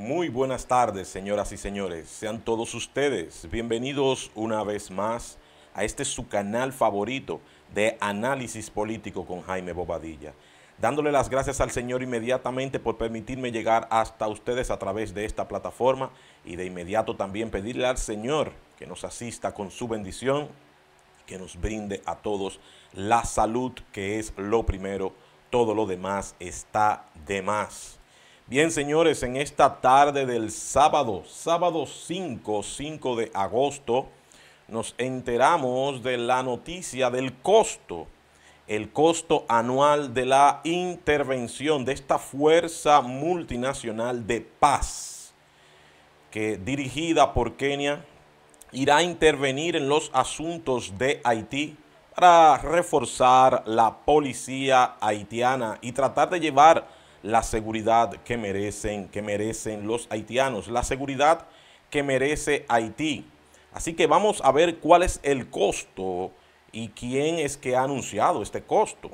Muy buenas tardes, señoras y señores. Sean todos ustedes bienvenidos una vez más a este su canal favorito de análisis político con Jaime Bobadilla. Dándole las gracias al Señor inmediatamente por permitirme llegar hasta ustedes a través de esta plataforma y de inmediato también pedirle al Señor que nos asista con su bendición, que nos brinde a todos la salud que es lo primero, todo lo demás está de más. Bien, señores, en esta tarde del sábado, sábado 5, 5 de agosto, nos enteramos de la noticia del costo, el costo anual de la intervención de esta fuerza multinacional de paz que dirigida por Kenia irá a intervenir en los asuntos de Haití para reforzar la policía haitiana y tratar de llevar la seguridad que merecen, que merecen los haitianos, la seguridad que merece Haití. Así que vamos a ver cuál es el costo y quién es que ha anunciado este costo.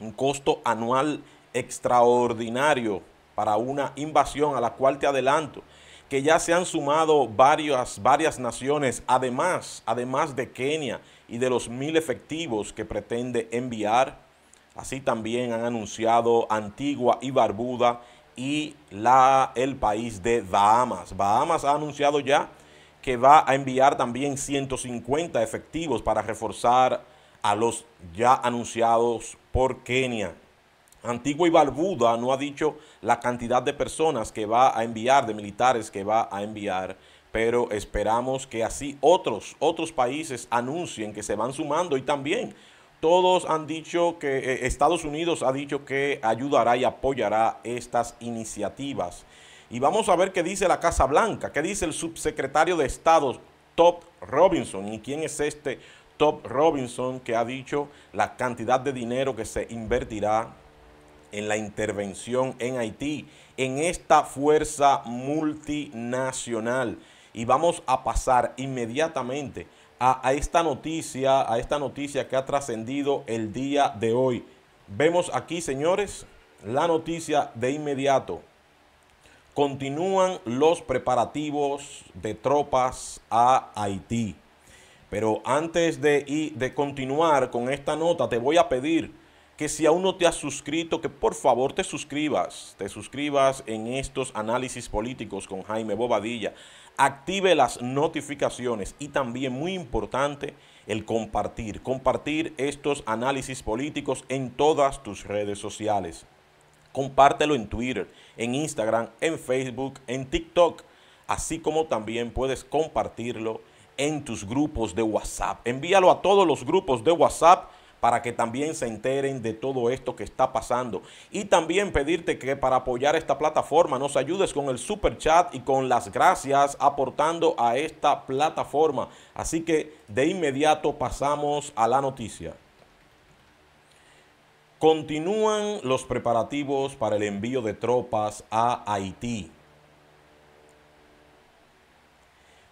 Un costo anual extraordinario para una invasión a la cual te adelanto que ya se han sumado varias, varias naciones, además, además de Kenia y de los mil efectivos que pretende enviar Así también han anunciado Antigua y Barbuda y la, el país de Bahamas. Bahamas ha anunciado ya que va a enviar también 150 efectivos para reforzar a los ya anunciados por Kenia. Antigua y Barbuda no ha dicho la cantidad de personas que va a enviar, de militares que va a enviar, pero esperamos que así otros, otros países anuncien que se van sumando y también todos han dicho que eh, Estados Unidos ha dicho que ayudará y apoyará estas iniciativas. Y vamos a ver qué dice la Casa Blanca, qué dice el subsecretario de Estado, Top Robinson. ¿Y quién es este Top Robinson que ha dicho la cantidad de dinero que se invertirá en la intervención en Haití, en esta fuerza multinacional? Y vamos a pasar inmediatamente a, esta noticia, a esta noticia que ha trascendido el día de hoy. Vemos aquí, señores, la noticia de inmediato. Continúan los preparativos de tropas a Haití. Pero antes de, de continuar con esta nota, te voy a pedir que si aún no te has suscrito, que por favor te suscribas, te suscribas en estos análisis políticos con Jaime Bobadilla active las notificaciones y también muy importante el compartir, compartir estos análisis políticos en todas tus redes sociales. Compártelo en Twitter, en Instagram, en Facebook, en TikTok, así como también puedes compartirlo en tus grupos de WhatsApp. Envíalo a todos los grupos de WhatsApp para que también se enteren de todo esto que está pasando. Y también pedirte que para apoyar esta plataforma nos ayudes con el super chat y con las gracias aportando a esta plataforma. Así que de inmediato pasamos a la noticia. Continúan los preparativos para el envío de tropas a Haití.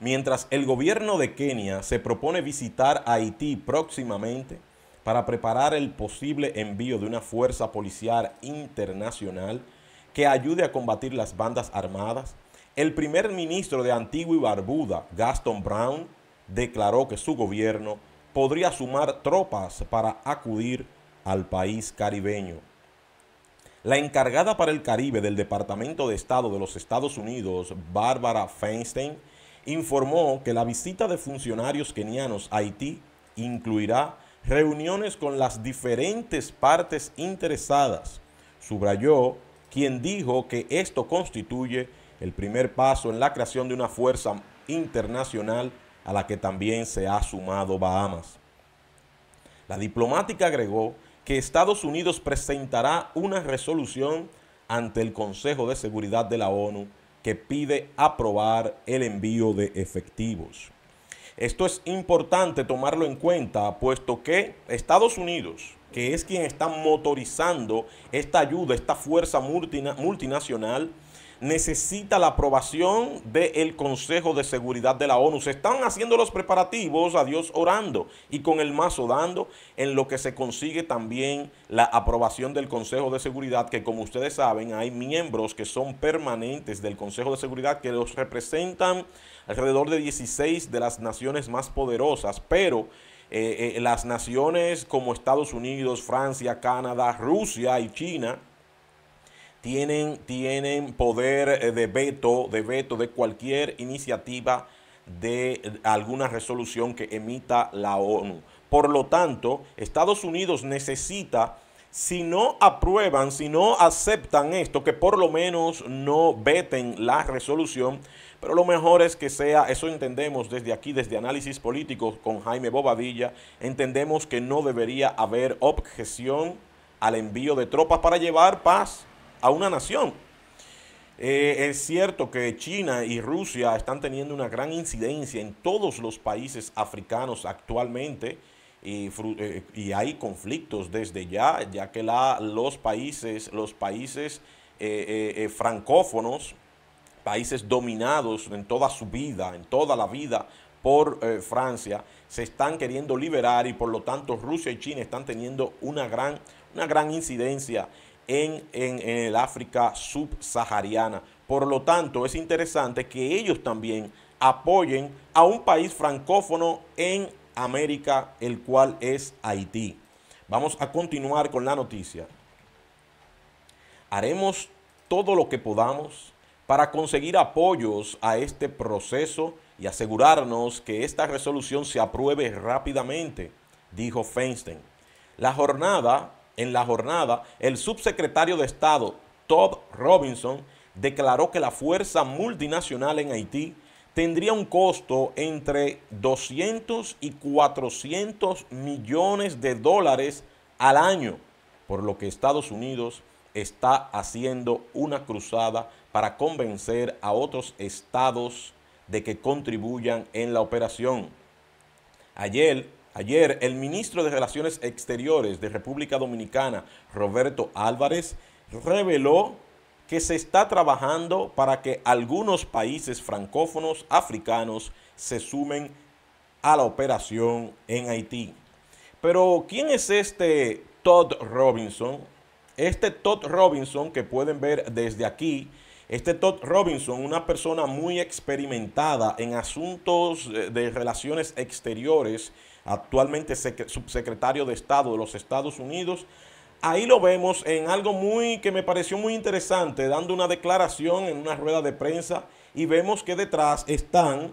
Mientras el gobierno de Kenia se propone visitar Haití próximamente, para preparar el posible envío de una fuerza policial internacional que ayude a combatir las bandas armadas, el primer ministro de Antigua y Barbuda, Gaston Brown, declaró que su gobierno podría sumar tropas para acudir al país caribeño. La encargada para el Caribe del Departamento de Estado de los Estados Unidos, Barbara Feinstein, informó que la visita de funcionarios kenianos a Haití incluirá reuniones con las diferentes partes interesadas, subrayó quien dijo que esto constituye el primer paso en la creación de una fuerza internacional a la que también se ha sumado Bahamas. La diplomática agregó que Estados Unidos presentará una resolución ante el Consejo de Seguridad de la ONU que pide aprobar el envío de efectivos. Esto es importante tomarlo en cuenta, puesto que Estados Unidos, que es quien está motorizando esta ayuda, esta fuerza multinacional, necesita la aprobación del Consejo de Seguridad de la ONU. Se están haciendo los preparativos, a Dios orando y con el mazo dando, en lo que se consigue también la aprobación del Consejo de Seguridad, que como ustedes saben, hay miembros que son permanentes del Consejo de Seguridad que los representan alrededor de 16 de las naciones más poderosas, pero... Eh, eh, las naciones como Estados Unidos, Francia, Canadá, Rusia y China tienen, tienen poder eh, de veto, de veto de cualquier iniciativa de eh, alguna resolución que emita la ONU. Por lo tanto, Estados Unidos necesita, si no aprueban, si no aceptan esto, que por lo menos no veten la resolución, pero lo mejor es que sea, eso entendemos desde aquí, desde análisis político con Jaime Bobadilla, entendemos que no debería haber objeción al envío de tropas para llevar paz a una nación. Eh, es cierto que China y Rusia están teniendo una gran incidencia en todos los países africanos actualmente y, eh, hay conflictos desde ya, ya que la, los países, los países eh, francófonos, países dominados en toda su vida, en toda la vida por Francia, se están queriendo liberar y por lo tanto Rusia y China están teniendo una gran, una gran incidencia en, el África subsahariana. Por lo tanto, es interesante que ellos también apoyen a un país francófono en América, el cual es Haití. Vamos a continuar con la noticia. Haremos todo lo que podamos para conseguir apoyos a este proceso y asegurarnos que esta resolución se apruebe rápidamente, dijo Feinstein. La jornada en la jornada, el subsecretario de Estado Todd Robinson declaró que la fuerza multinacional en Haití tendría un costo entre 200 y 400 millones de dólares al año, por lo que Estados Unidos está haciendo una cruzada para convencer a otros estados de que contribuyan en la operación. Ayer, Ayer, el ministro de Relaciones Exteriores de República Dominicana, Roberto Álvarez, reveló que se está trabajando para que algunos países francófonos africanos se sumen a la operación en Haití. Pero, ¿quién es este Todd Robinson? Este Todd Robinson que pueden ver desde aquí, este Todd Robinson, una persona muy experimentada en asuntos eh, de relaciones exteriores, actualmente subsecretario de Estado de los Estados Unidos. Ahí lo vemos en algo muy que me pareció muy interesante, dando una declaración en una rueda de prensa y vemos que detrás están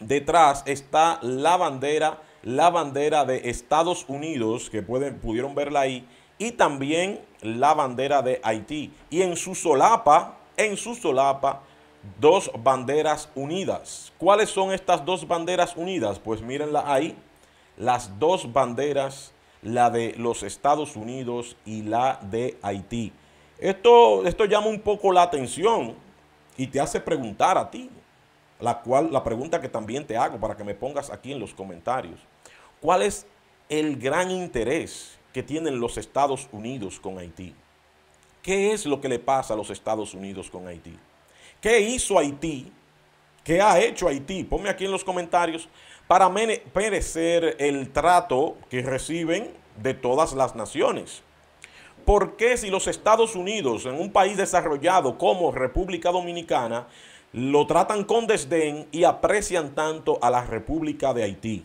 detrás está la bandera, la bandera de Estados Unidos que pueden pudieron verla ahí y también la bandera de Haití y en su solapa, en su solapa dos banderas unidas. ¿Cuáles son estas dos banderas unidas? Pues mírenla ahí las dos banderas, la de los Estados Unidos y la de Haití. Esto, llama un poco la atención y te hace preguntar a ti, la cual la pregunta que también te hago para que me pongas aquí en los comentarios. ¿Cuál es el gran interés que tienen los Estados Unidos con Haití? ¿Qué es lo que le pasa a los Estados Unidos con Haití? ¿Qué hizo Haití? ¿Qué ha hecho Haití? Ponme aquí en los comentarios para merecer el trato que reciben de todas las naciones. ¿Por qué si los Estados Unidos, en un país desarrollado como República Dominicana, lo tratan con desdén y aprecian tanto a la República de Haití?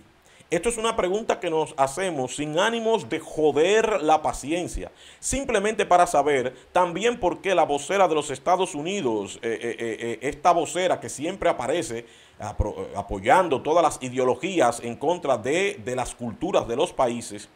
Esto es una pregunta que nos hacemos sin ánimos de joder la paciencia, simplemente para saber también por qué la vocera de los Estados Unidos, eh, eh, eh, esta vocera que siempre aparece apoyando todas las ideologías en contra de, de las culturas de los países,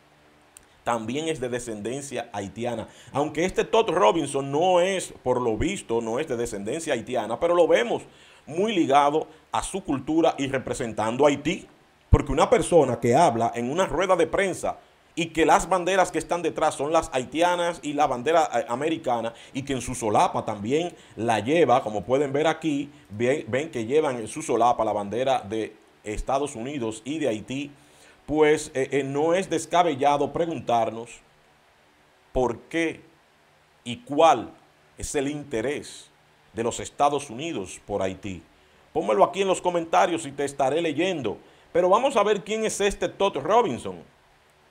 también es de descendencia haitiana. Aunque este Todd Robinson no es, por lo visto, no es de descendencia haitiana, pero lo vemos muy ligado a su cultura y representando a Haití. Porque una persona que habla en una rueda de prensa y que las banderas que están detrás son las haitianas y la bandera eh, americana y que en su solapa también la lleva, como pueden ver aquí, ven, que llevan en su solapa la bandera de Estados Unidos y de Haití, pues eh, eh, no es descabellado preguntarnos por qué y cuál es el interés de los Estados Unidos por Haití. Pónmelo aquí en los comentarios y te estaré leyendo. Pero vamos a ver quién es este Todd Robinson.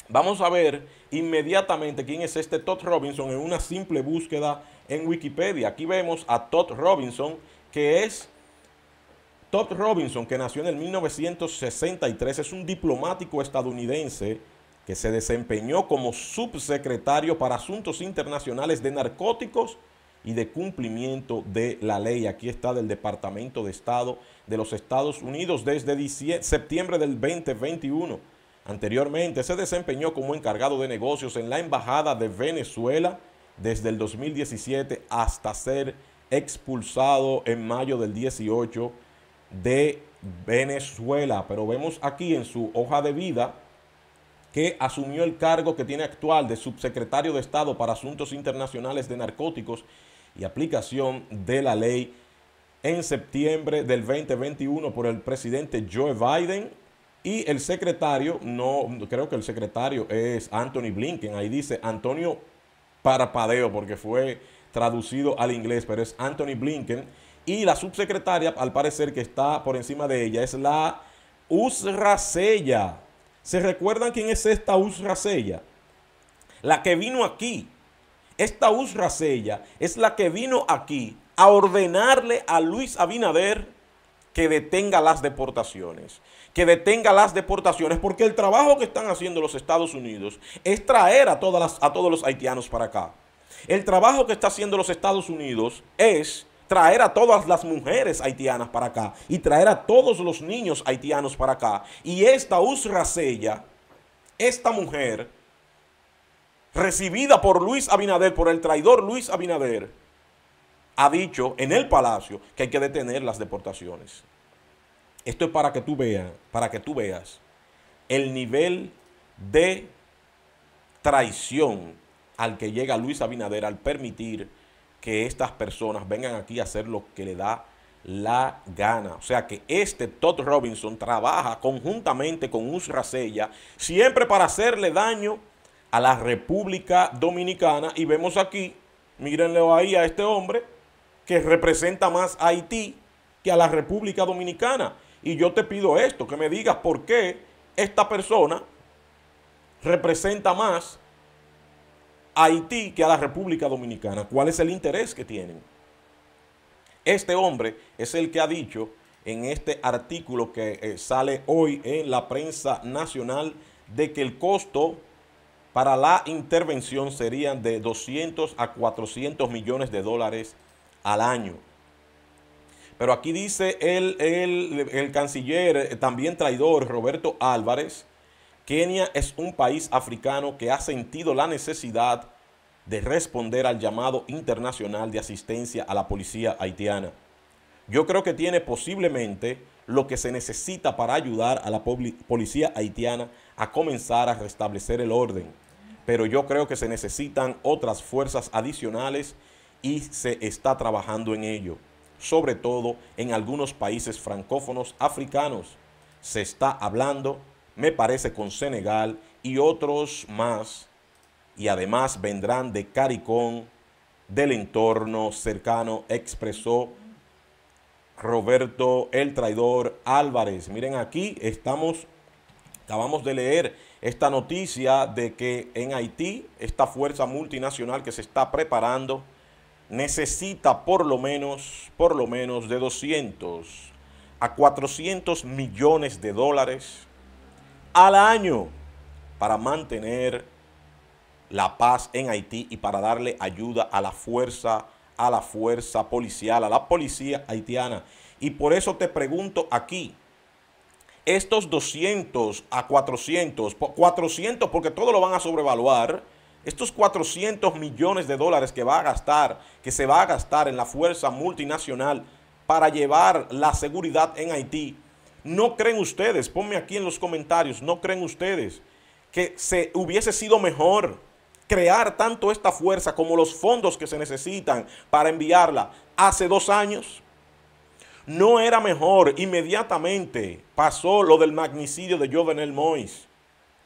Vamos a ver inmediatamente quién es este Todd Robinson en una simple búsqueda en Wikipedia. Aquí vemos a Todd Robinson, que es Todd Robinson, que nació en el 1963, es un diplomático estadounidense que se desempeñó como subsecretario para Asuntos Internacionales de Narcóticos y de cumplimiento de la ley. Aquí está del Departamento de Estado de los Estados Unidos desde septiembre del 2021. Anteriormente se desempeñó como encargado de negocios en la Embajada de Venezuela desde el 2017 hasta ser expulsado en mayo del 18 de Venezuela. Pero vemos aquí en su hoja de vida que asumió el cargo que tiene actual de subsecretario de Estado para Asuntos Internacionales de Narcóticos y aplicación de la ley en septiembre del 2021 por el presidente Joe Biden y el secretario, no creo que el secretario es Anthony Blinken, ahí dice Antonio Parpadeo porque fue traducido al inglés, pero es Anthony Blinken y la subsecretaria, al parecer que está por encima de ella, es la Uzra Sella. ¿Se recuerdan quién es esta Usra Sella? La que vino aquí esta Usra Sella es la que vino aquí a ordenarle a Luis Abinader que detenga las deportaciones. Que detenga las deportaciones, porque el trabajo que están haciendo los Estados Unidos es traer a, todas a todos los haitianos para acá. El trabajo que está haciendo los Estados Unidos es traer a todas las mujeres haitianas para acá y traer a todos los niños haitianos para acá. Y esta Usra Sella, esta mujer, recibida por Luis Abinader, por el traidor Luis Abinader, ha dicho en el palacio que hay que detener las deportaciones. Esto es para que tú veas, para que tú veas el nivel de traición al que llega Luis Abinader al permitir que estas personas vengan aquí a hacer lo que le da la gana. O sea que este Todd Robinson trabaja conjuntamente con Usra Sella siempre para hacerle daño a la República Dominicana y vemos aquí, mírenlo ahí a este hombre, que representa más a Haití que a la República Dominicana. Y yo te pido esto, que me digas por qué esta persona representa más a Haití que a la República Dominicana. ¿Cuál es el interés que tienen? Este hombre es el que ha dicho en este artículo que eh, sale hoy en la prensa nacional de que el costo para la intervención serían de 200 a 400 millones de dólares al año. Pero aquí dice el, canciller, eh, también traidor, Roberto Álvarez, Kenia es un país africano que ha sentido la necesidad de responder al llamado internacional de asistencia a la policía haitiana. Yo creo que tiene posiblemente lo que se necesita para ayudar a la policía haitiana a comenzar a restablecer el orden. Pero yo creo que se necesitan otras fuerzas adicionales y se está trabajando en ello, sobre todo en algunos países francófonos africanos. Se está hablando, me parece, con Senegal y otros más, y además vendrán de Caricón del entorno cercano, expresó Roberto el Traidor Álvarez. Miren aquí, estamos, acabamos de leer esta noticia de que en Haití esta fuerza multinacional que se está preparando necesita por lo menos, por lo menos de 200 a 400 millones de dólares al año para mantener la paz en Haití y para darle ayuda a la fuerza a la fuerza policial, a la policía haitiana. Y por eso te pregunto aquí, estos 200 a 400, 400 porque todo lo van a sobrevaluar, estos 400 millones de dólares que va a gastar, que se va a gastar en la fuerza multinacional para llevar la seguridad en Haití, ¿no creen ustedes? Ponme aquí en los comentarios, ¿no creen ustedes que se hubiese sido mejor? crear tanto esta fuerza como los fondos que se necesitan para enviarla hace dos años? ¿No era mejor inmediatamente pasó lo del magnicidio de Jovenel Mois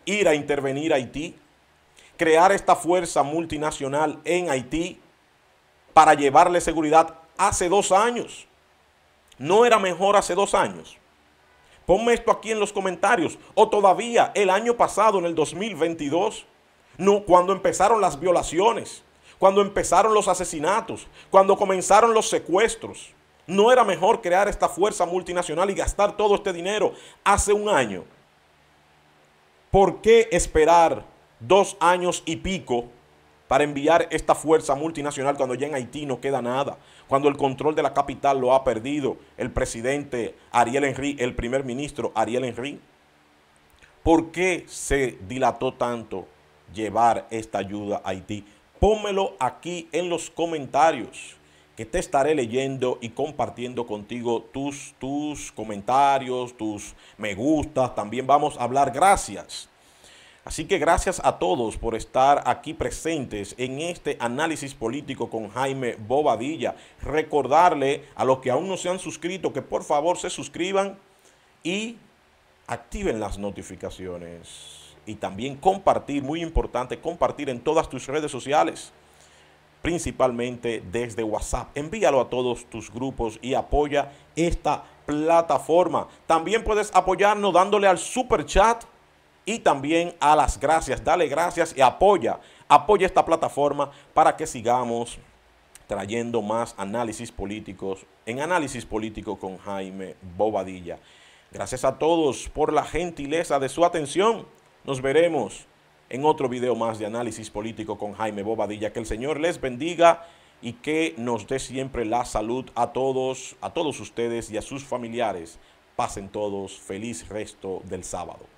ir a intervenir a Haití? ¿Crear esta fuerza multinacional en Haití para llevarle seguridad hace dos años? ¿No era mejor hace dos años? Ponme esto aquí en los comentarios. O todavía el año pasado, en el 2022, no, cuando empezaron las violaciones, cuando empezaron los asesinatos, cuando comenzaron los secuestros. No era mejor crear esta fuerza multinacional y gastar todo este dinero hace un año. ¿Por qué esperar dos años y pico para enviar esta fuerza multinacional cuando ya en Haití no queda nada, cuando el control de la capital lo ha perdido el presidente Ariel Henry, el primer ministro Ariel Henry. ¿Por qué se dilató tanto llevar esta ayuda a Haití? Pónmelo aquí en los comentarios, que te estaré leyendo y compartiendo contigo tus, tus comentarios, tus me gustas. También vamos a hablar gracias. Así que gracias a todos por estar aquí presentes en este análisis político con Jaime Bobadilla. Recordarle a los que aún no se han suscrito que por favor se suscriban y activen las notificaciones y también compartir, muy importante, compartir en todas tus redes sociales, principalmente desde WhatsApp. Envíalo a todos tus grupos y apoya esta plataforma. También puedes apoyarnos dándole al super chat y también a las gracias. Dale gracias y apoya, apoya esta plataforma para que sigamos trayendo más análisis políticos en análisis político con Jaime Bobadilla. Gracias a todos por la gentileza de su atención. Nos veremos en otro video más de análisis político con Jaime Bobadilla. Que el Señor les bendiga y que nos dé siempre la salud a todos, a todos ustedes y a sus familiares. Pasen todos feliz resto del sábado.